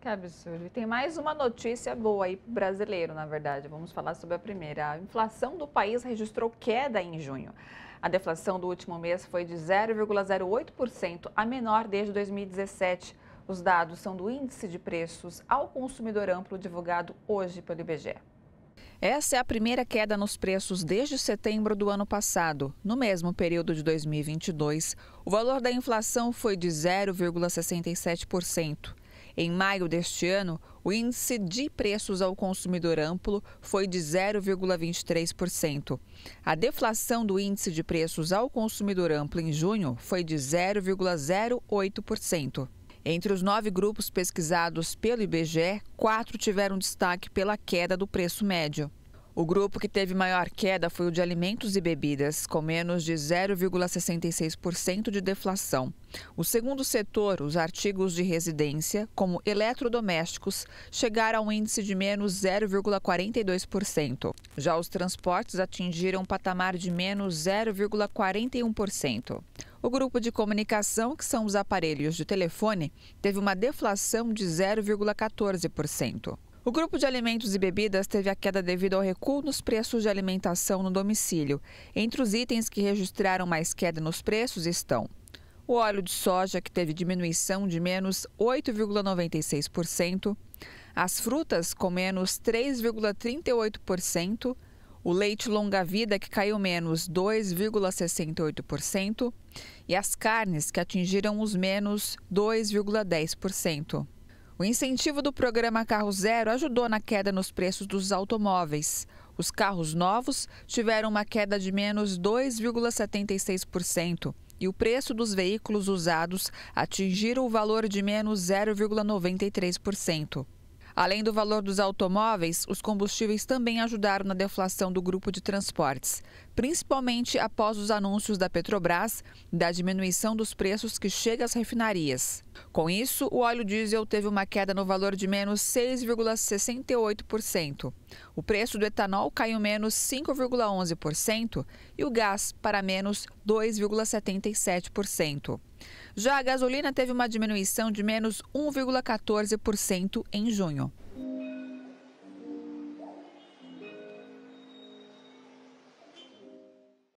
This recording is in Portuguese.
Que absurdo. E tem mais uma notícia boa aí pro brasileiro, na verdade. Vamos falar sobre a primeira. A inflação do país registrou queda em junho. A deflação do último mês foi de 0,08%, a menor desde 2017. Os dados são do Índice de Preços ao Consumidor Amplo, divulgado hoje pelo IBGE. Essa é a primeira queda nos preços desde setembro do ano passado. No mesmo período de 2022, o valor da inflação foi de 0,67%. Em maio deste ano, o índice de preços ao consumidor amplo foi de 0,23%. A deflação do índice de preços ao consumidor amplo em junho foi de 0,08%. Entre os nove grupos pesquisados pelo IBGE, quatro tiveram destaque pela queda do preço médio. O grupo que teve maior queda foi o de alimentos e bebidas, com menos de 0,66% de deflação. O segundo setor, os artigos de residência, como eletrodomésticos, chegaram a um índice de menos 0,42%. Já os transportes atingiram um patamar de menos 0,41%. O grupo de comunicação, que são os aparelhos de telefone, teve uma deflação de 0,14%. O grupo de alimentos e bebidas teve a queda devido ao recuo nos preços de alimentação no domicílio. Entre os itens que registraram mais queda nos preços estão o óleo de soja, que teve diminuição de menos 8,96%, as frutas, com menos 3,38%, o leite longa-vida, que caiu menos 2,68%, e as carnes, que atingiram os menos 2,10%. O incentivo do programa Carro Zero ajudou na queda nos preços dos automóveis. Os carros novos tiveram uma queda de menos 2,76% e o preço dos veículos usados atingiram o valor de menos 0,93%. Além do valor dos automóveis, os combustíveis também ajudaram na deflação do grupo de transportes principalmente após os anúncios da Petrobras da diminuição dos preços que chega às refinarias. Com isso, o óleo diesel teve uma queda no valor de menos 6,68%. O preço do etanol caiu menos 5,11% e o gás para menos 2,77%. Já a gasolina teve uma diminuição de menos 1,14% em junho.